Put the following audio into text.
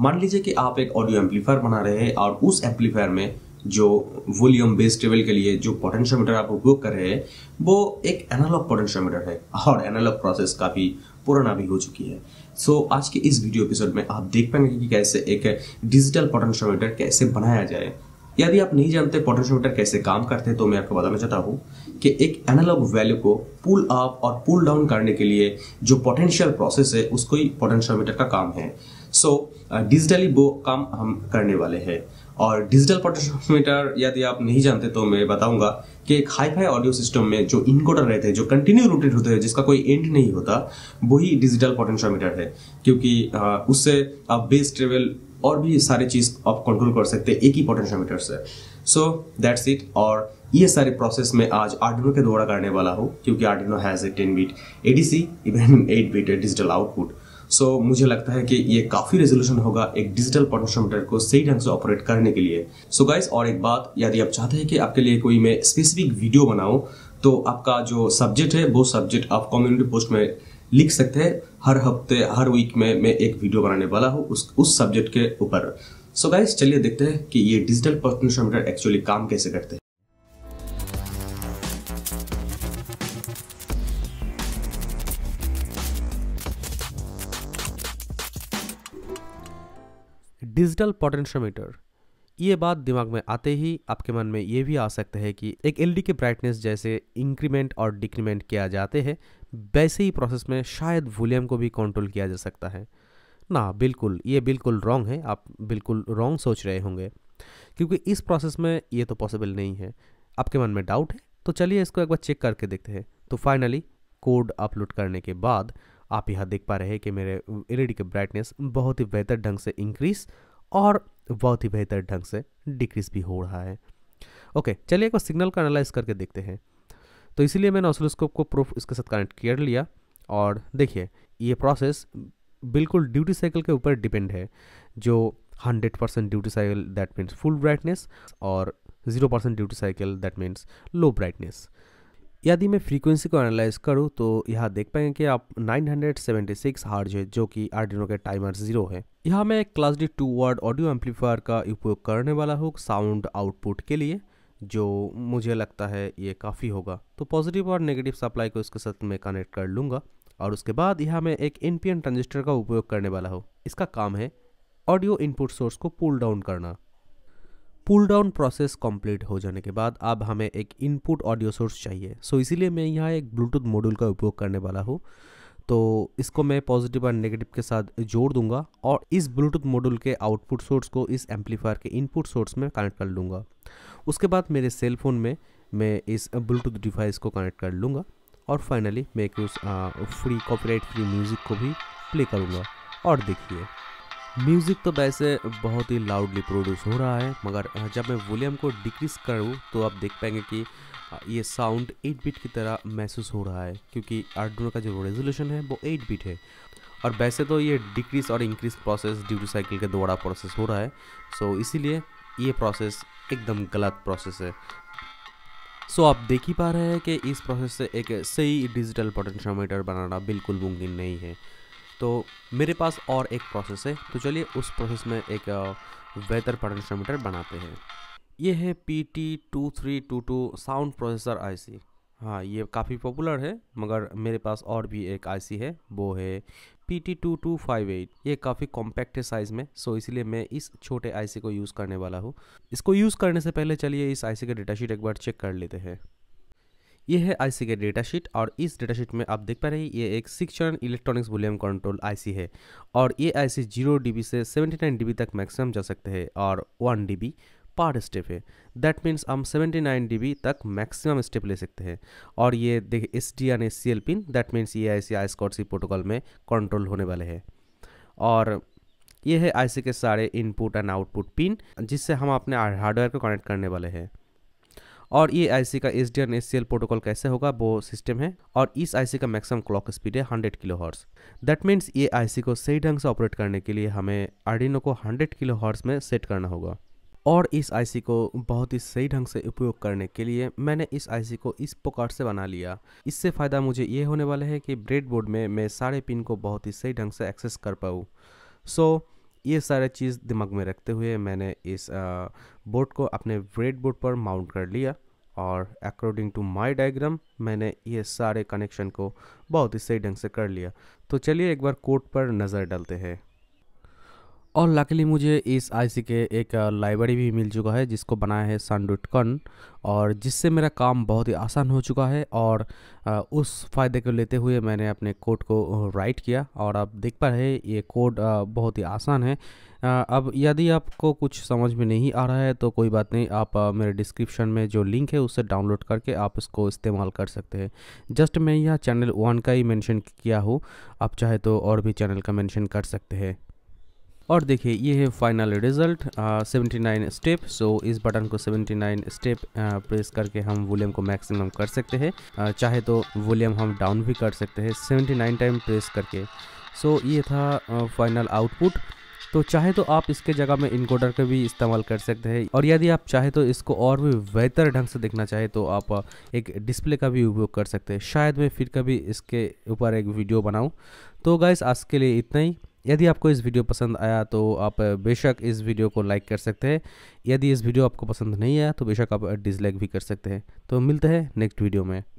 मान लीजिए कि आप एक ऑडियो एम्पलीफायर बना रहे हैं और उस एम्पलीफायर में जो वॉल्यूम बेस टेबल के लिए जो पोटेंशियोमीटर आप उपयोग कर रहे हैं वो एक एनालॉग पोटेंशियोमीटर है और एनालॉग प्रोसेस काफ़ी पुराना भी हो चुकी है सो so, आज के इस वीडियो एपिसोड में आप देख पाएंगे कि कैसे एक डिजिटल पोटेंशियोमीटर कैसे बनाया जाए यदि आप नहीं जानते पोटेंशियोमीटर कैसे काम करते हैं तो मैं आपको बताना चाहता हूँ कि एक एनालॉग वैल्यू को पुल अप और पुल डाउन करने के लिए जो पोटेंशियल प्रोसेस है उसको ही पोटेंशियोमीटर का काम है सो डिजिटली uh, वो काम हम करने वाले हैं और डिजिटल पोटेंशियोमीटर यदि आप नहीं जानते तो मैं बताऊंगा कि एक हाई फाई ऑडियो सिस्टम में जो इनकोडर रहते हैं जो कंटिन्यू रोटेट होते हैं जिसका कोई एंड नहीं होता वही डिजिटल पोटेंशियोमीटर है क्योंकि आ, uh, उससे आप बेस ट्रेवल और भी सारे चीज़ आप कंट्रोल कर सकते हैं एक ही पोटेंशियोमीटर से सो दैट्स इट और ये सारे प्रोसेस में आज आर्डिनो के द्वारा करने वाला हूँ क्योंकि Arduino has a ten bit A D C even eight bit digital output so so, मुझे लगता है कि ये काफ़ी रेजोल्यूशन होगा एक डिजिटल पोटोशोमीटर को सही ढंग से ऑपरेट करने के लिए सो so, गाइस और एक बात यदि आप चाहते हैं कि आपके लिए कोई मैं स्पेसिफिक वीडियो बनाऊं तो आपका जो सब्जेक्ट है वो सब्जेक्ट आप कम्युनिटी पोस्ट में लिख सकते हैं हर हफ्ते हर वीक में मैं एक वीडियो बनाने वाला हूँ उस उस सब्जेक्ट के ऊपर सो so गाइस चलिए देखते हैं कि ये डिजिटल पोटोशोमीटर एक्चुअली काम कैसे करते हैं डिजिटल पोटेंशियोमीटर ये बात दिमाग में आते ही आपके मन में ये भी आ सकता है कि एक एल के ब्राइटनेस जैसे इंक्रीमेंट और डिक्रीमेंट किया जाते हैं वैसे ही प्रोसेस में शायद वॉल्यूम को भी कंट्रोल किया जा सकता है ना बिल्कुल ये बिल्कुल रॉन्ग है आप बिल्कुल रॉन्ग सोच रहे होंगे क्योंकि इस प्रोसेस में ये तो पॉसिबल नहीं है आपके मन में डाउट है तो चलिए इसको एक बार चेक करके देखते हैं तो फाइनली कोड अपलोड करने के बाद आप यहाँ देख पा रहे हैं कि मेरे एल के ब्राइटनेस बहुत ही बेहतर ढंग से इंक्रीज़ और बहुत ही बेहतर ढंग से डिक्रीज भी हो रहा है ओके चलिए एक बार सिग्नल का एनालाइज करके देखते हैं तो इसीलिए मैंने ऑसिलोस्कोप को प्रूफ इसके साथ कनेक्ट कर लिया और देखिए ये प्रोसेस बिल्कुल ड्यूटी साइकिल के ऊपर डिपेंड है जो 100 percent duty cycle that means full brightness और 0 percent duty cycle that means low brightness यदि मैं फ्रीक्वेंसी को एनालाइज करूँ तो यहाँ देख पाएंगे कि आप 976 हर्ज है जो कि आर्डिनो के टाइमर जीरो है यहाँ मैं class D two word audio amplifier का उपयोग करने वाला हूँ साउंड आउटपुट के लिए जो मुझे लगता है ये काफ़ी होगा तो पॉजिटिव और नेगेटिव सप्लाई को इसके साथ मैं कनेक्ट कर लूँगा और उसके बाद यहाँ मैं एक एन ट्रांजिस्टर का उपयोग करने वाला हूँ इसका काम है ऑडियो इनपुट सोर्स को पुल डाउन करना पुल डाउन प्रोसेस कंप्लीट हो जाने के बाद अब हमें एक इनपुट ऑडियो सोर्स चाहिए सो so, इसीलिए मैं यहाँ एक ब्लूटूथ मॉड्यूल का उपयोग करने वाला हूँ तो इसको मैं पॉजिटिव और नेगेटिव के साथ जोड़ दूंगा और इस ब्लूटूथ मॉड्यूल के आउटपुट सोर्स को इस एम्पलीफायर के इनपुट सोर्स में कनेक्ट कर लूँगा उसके बाद मेरे सेल फोन में मैं इस ब्लूटूथ डिवाइस को कनेक्ट कर लूँगा और फाइनली मैं उस फ्री कॉपीराइट फ्री म्यूज़िक को भी प्ले करूँगा और देखिए म्यूज़िक तो वैसे बहुत ही लाउडली प्रोड्यूस हो रहा है मगर जब मैं वॉल्यूम को डिक्रीज करूँ तो आप देख पाएंगे कि ये साउंड 8 बिट की तरह महसूस हो रहा है क्योंकि आर्डुनो का जो रेजोल्यूशन है वो 8 बिट है और वैसे तो ये डिक्रीज और इंक्रीज प्रोसेस ड्यूटी साइकिल के द्वारा प्रोसेस हो रहा है सो इसीलिए ये प्रोसेस एकदम गलत प्रोसेस है सो आप देख ही पा रहे हैं कि इस प्रोसेस से एक सही डिजिटल पोटेंशियोमीटर बनाना बिल्कुल मुमकिन नहीं है तो मेरे पास और एक प्रोसेस है तो चलिए उस प्रोसेस में एक वेदर पोटेंशियोमीटर बनाते हैं ये है P T two three two two sound processor IC हाँ ये काफ़ी पॉपुलर है मगर मेरे पास और भी एक आईसी है वो है P T two two five eight ये काफ़ी कॉम्पैक्ट है साइज़ में सो इसलिए मैं इस छोटे आईसी को यूज़ करने वाला हूँ इसको यूज़ करने से पहले चलिए इस आईसी का डेटाशीट एक बार चेक कर लेते हैं ये है आईसी का डेटा शीट और इस डेटा शीट में आप देख पा रहे हैं ये एक सिक्स चरण इलेक्ट्रॉनिक्स वॉल्यूम कंट्रोल आईसी है और ये आईसी जीरो डीबी से सेवेंटी नाइन डीबी तक मैक्सिमम जा सकते हैं और वन डीबी पर स्टेप है दैट मीन्स हम 79 डीबी तक मैक्सिमम स्टेप ले सकते हैं और ये देख S D and S C L pin that means ये I C I C protocol में कंट्रोल होने वाले है और ये है आईसी के सारे इनपुट एंड आउटपुट पिन जिससे हम अपने हार्डवेयर को कनेक्ट करने वाले हैं और ये आईसी का एस डी प्रोटोकॉल कैसे होगा वो सिस्टम है और इस आईसी का मैक्सिमम क्लॉक स्पीड है hundred kilohertz that means ये आईसी को सही ढंग से ऑपरेट करने के लिए हमें आर्डिनो को हंड्रेड किलो हॉर्स में सेट करना होगा और इस आईसी को बहुत ही सही ढंग से उपयोग करने के लिए मैंने इस आईसी को इस प्रकार से बना लिया इससे फ़ायदा मुझे ये होने वाला है कि ब्रेडबोर्ड में मैं सारे पिन को बहुत ही सही ढंग से एक्सेस कर पाऊँ सो so, ये सारा चीज़ दिमाग में रखते हुए मैंने इस बोर्ड को अपने ब्रेड बोर्ड पर माउंट कर लिया और अकॉर्डिंग टू माय डायग्राम मैंने ये सारे कनेक्शन को बहुत ही सही ढंग से कर लिया तो चलिए एक बार कोर्ट पर नज़र डालते हैं और लकली मुझे इस आईसी के एक लाइब्रेरी भी मिल चुका है जिसको बनाया है सनडुटकन और जिससे मेरा काम बहुत ही आसान हो चुका है और उस फ़ायदे को लेते हुए मैंने अपने कोड को राइट किया और आप देख पा रहे ये कोड बहुत ही आसान है अब यदि आपको कुछ समझ में नहीं आ रहा है तो कोई बात नहीं आप मेरे डिस्क्रिप्शन में जो लिंक है उसे डाउनलोड करके आप इसको इस्तेमाल कर सकते हैं जस्ट मैं यह चैनल वन का ही मैंशन किया हूँ आप चाहे तो और भी चैनल का मैंशन कर सकते हैं और देखिए ये है final result seventy nine step so इस बटन को 79 नाइन स्टेप प्रेस करके हम वॉल्यूम को मैक्सिमम कर सकते हैं चाहे तो वॉल्यूम हम डाउन भी कर सकते हैं सेवेंटी नाइन टाइम प्रेस करके सो so, ये था फाइनल आउटपुट तो चाहे तो आप इसके जगह में इनकोडर का भी इस्तेमाल कर सकते हैं और यदि आप चाहे तो इसको और भी बेहतर ढंग से देखना चाहे तो आप एक डिस्प्ले का भी उपयोग कर सकते हैं शायद मैं फिर कभी इसके ऊपर एक वीडियो बनाऊं तो गाइस आज के लिए इतना ही यदि आपको इस वीडियो पसंद आया तो आप बेशक इस वीडियो को लाइक कर सकते हैं यदि इस वीडियो आपको पसंद नहीं आया तो बेशक आप डिसलाइक भी कर सकते हैं तो मिलते हैं नेक्स्ट वीडियो में